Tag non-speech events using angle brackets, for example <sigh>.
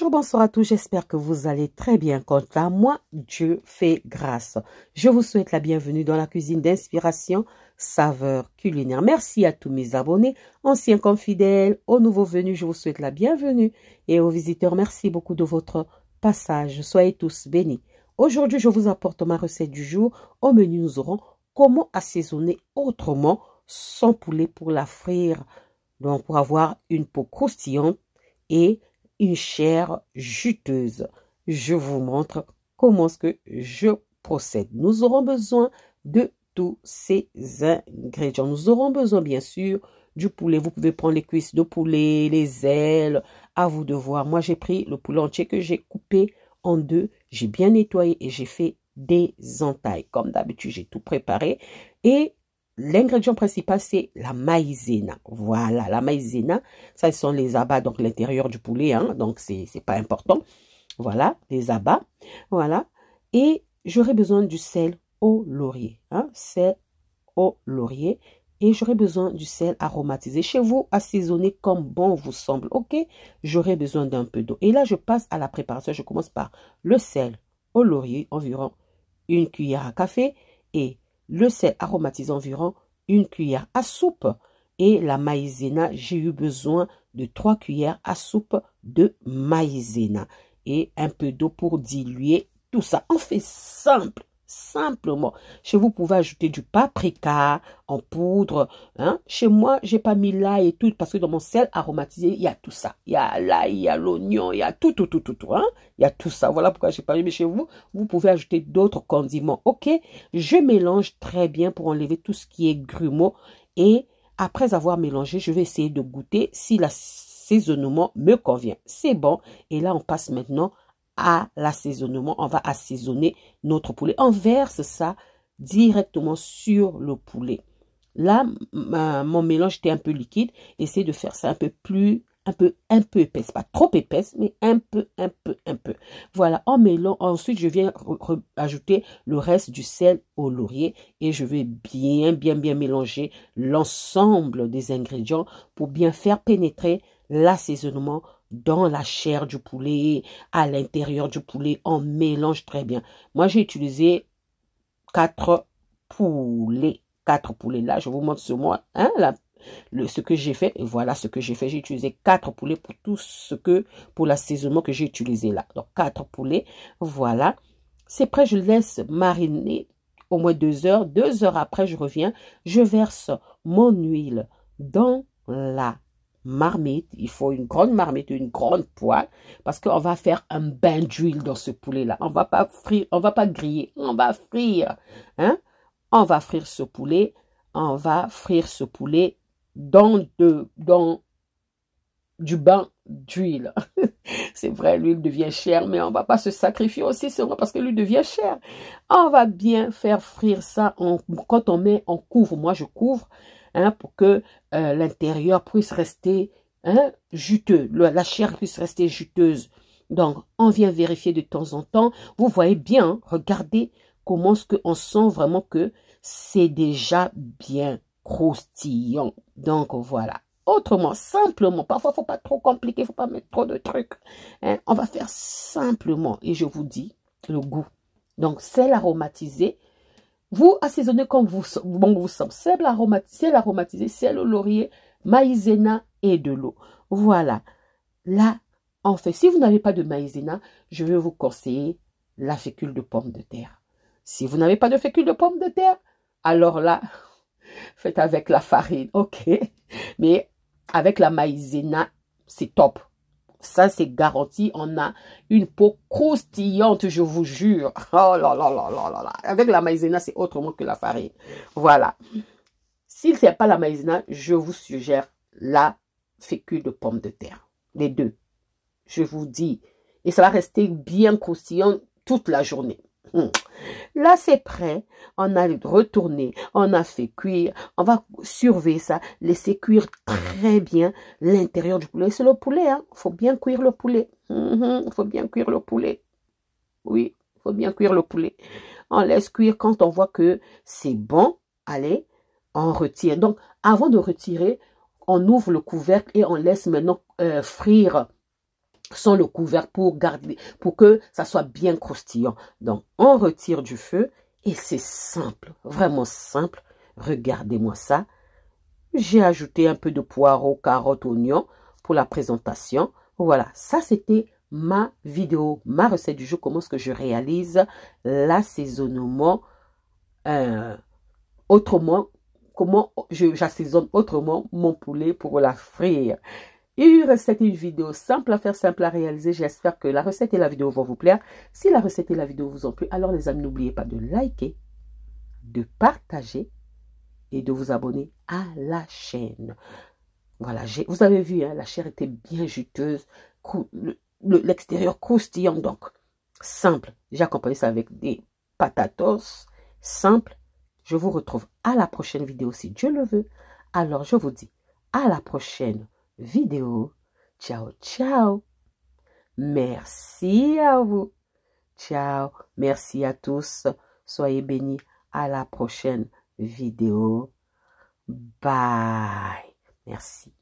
Bonjour, bonsoir à tous, j'espère que vous allez très bien. Quant à moi, Dieu fait grâce. Je vous souhaite la bienvenue dans la cuisine d'inspiration, saveur culinaire. Merci à tous mes abonnés, anciens comme fidèles, aux nouveaux venus, je vous souhaite la bienvenue. Et aux visiteurs, merci beaucoup de votre passage. Soyez tous bénis. Aujourd'hui, je vous apporte ma recette du jour. Au menu, nous aurons comment assaisonner autrement son poulet pour la frire. Donc, pour avoir une peau croustillante et une chair juteuse. Je vous montre comment ce que je procède. Nous aurons besoin de tous ces ingrédients. Nous aurons besoin, bien sûr, du poulet. Vous pouvez prendre les cuisses de poulet, les ailes, à vous de voir. Moi, j'ai pris le poulet entier que j'ai coupé en deux. J'ai bien nettoyé et j'ai fait des entailles. Comme d'habitude, j'ai tout préparé. Et L'ingrédient principal, c'est la maïzena. Voilà, la maïzena, ça, ce sont les abats, donc l'intérieur du poulet, hein. donc c'est pas important. Voilà, les abats, voilà. Et j'aurai besoin du sel au laurier, hein, sel au laurier. Et j'aurai besoin du sel aromatisé. Chez vous, assaisonné comme bon vous semble, ok J'aurai besoin d'un peu d'eau. Et là, je passe à la préparation. Je commence par le sel au laurier, environ une cuillère à café, et le sel aromatisé environ une cuillère à soupe et la maïzena, j'ai eu besoin de trois cuillères à soupe de maïzena et un peu d'eau pour diluer tout ça. On fait simple simplement. Chez vous, vous pouvez ajouter du paprika en poudre. Hein? Chez moi, j'ai pas mis l'ail et tout parce que dans mon sel aromatisé, il y a tout ça. Il y a l'ail, il y a l'oignon, il y a tout, tout, tout, tout, tout. Hein? Il y a tout ça. Voilà pourquoi je j'ai pas mis. Mais chez vous, vous pouvez ajouter d'autres condiments. Ok, je mélange très bien pour enlever tout ce qui est grumeaux et après avoir mélangé, je vais essayer de goûter si l'assaisonnement me convient. C'est bon. Et là, on passe maintenant à l'assaisonnement. On va assaisonner notre poulet. On verse ça directement sur le poulet. Là, euh, mon mélange était un peu liquide. Essayez de faire ça un peu plus, un peu, un peu épaisse. Pas trop épaisse, mais un peu, un peu, un peu. Voilà, en mélange. Ensuite, je viens ajouter le reste du sel au laurier et je vais bien, bien, bien mélanger l'ensemble des ingrédients pour bien faire pénétrer l'assaisonnement dans la chair du poulet, à l'intérieur du poulet. On mélange très bien. Moi, j'ai utilisé quatre poulets. Quatre poulets. Là, je vous montre ce mois, hein, ce que j'ai fait, et voilà ce que j'ai fait. J'ai utilisé quatre poulets pour tout ce que, pour l'assaisonnement que j'ai utilisé là. Donc, quatre poulets, voilà. C'est prêt, je laisse mariner au moins deux heures. Deux heures après, je reviens. Je verse mon huile dans la marmite, il faut une grande marmite, une grande poêle, parce qu'on va faire un bain d'huile dans ce poulet-là. On va pas frire, on va pas griller, on va frire, hein? On va frire ce poulet, on va frire ce poulet dans de, dans du bain d'huile. <laughs> c'est vrai, l'huile devient chère, mais on va pas se sacrifier aussi vrai, parce que l'huile devient chère. On va bien faire frire ça. quand on met, on couvre. Moi, je couvre Hein, pour que euh, l'intérieur puisse rester hein, juteux, la chair puisse rester juteuse. Donc, on vient vérifier de temps en temps. Vous voyez bien, hein, regardez comment ce qu'on sent vraiment que c'est déjà bien croustillant. Donc, voilà. Autrement, simplement, parfois, il faut pas trop compliquer, il ne faut pas mettre trop de trucs. On va faire simplement, et je vous dis, le goût. Donc, sel aromatisé, vous assaisonnez comme vous, bon vous semble. Sel aromatisé, sel aromatisé, au laurier, maïzena et de l'eau. Voilà. Là, en fait, si vous n'avez pas de maïzena, je vais vous conseiller la fécule de pomme de terre. Si vous n'avez pas de fécule de pomme de terre, alors là, <laughs> faites avec la farine, ok Mais avec la maïzena, c'est top. Ça, c'est garanti. On a une peau croustillante, je vous jure. Oh là là là là là là. Avec la maïzena, c'est autrement que la farine. Voilà. S'il n'y a pas la maïzena, je vous suggère la fécule de pomme de terre. Les deux. Je vous dis. Et ça va rester bien croustillant toute la journée. Là, c'est prêt. On a retourné, on a fait cuire. On va surveiller ça, laisser cuire très bien l'intérieur du poulet. C'est le poulet, hein. Faut bien cuire le poulet. il mhm. Faut bien cuire le poulet. Oui, faut bien cuire le poulet. On laisse cuire quand on voit que c'est bon. Allez, on retire. Donc, avant de retirer, on ouvre le couvercle et on laisse maintenant euh, frire sans le couvert pour garder, pour que ça soit bien croustillant. Donc, on retire du feu et c'est simple, vraiment simple. Regardez-moi ça. J'ai ajouté un peu de poireau, carottes, oignons pour la présentation. Voilà, ça c'était ma vidéo, ma recette du jour, comment est-ce que je réalise l'assaisonnement euh, autrement, comment j'assaisonne autrement mon poulet pour la frire une recette une vidéo simple à faire, simple à réaliser. J'espère que la recette et la vidéo vont vous plaire. Si la recette et la vidéo vous ont plu, alors les amis, n'oubliez pas de liker, de partager et de vous abonner à la chaîne. Voilà, vous avez vu, hein, la chair était bien juteuse, l'extérieur croustillant donc. Simple. J'ai accompagné ça avec des patatos. Simple. Je vous retrouve à la prochaine vidéo si Dieu le veut. Alors je vous dis à la prochaine vidéo. Ciao, ciao. Merci à vous. Ciao. Merci à tous. Soyez bénis. À la prochaine vidéo. Bye. Merci.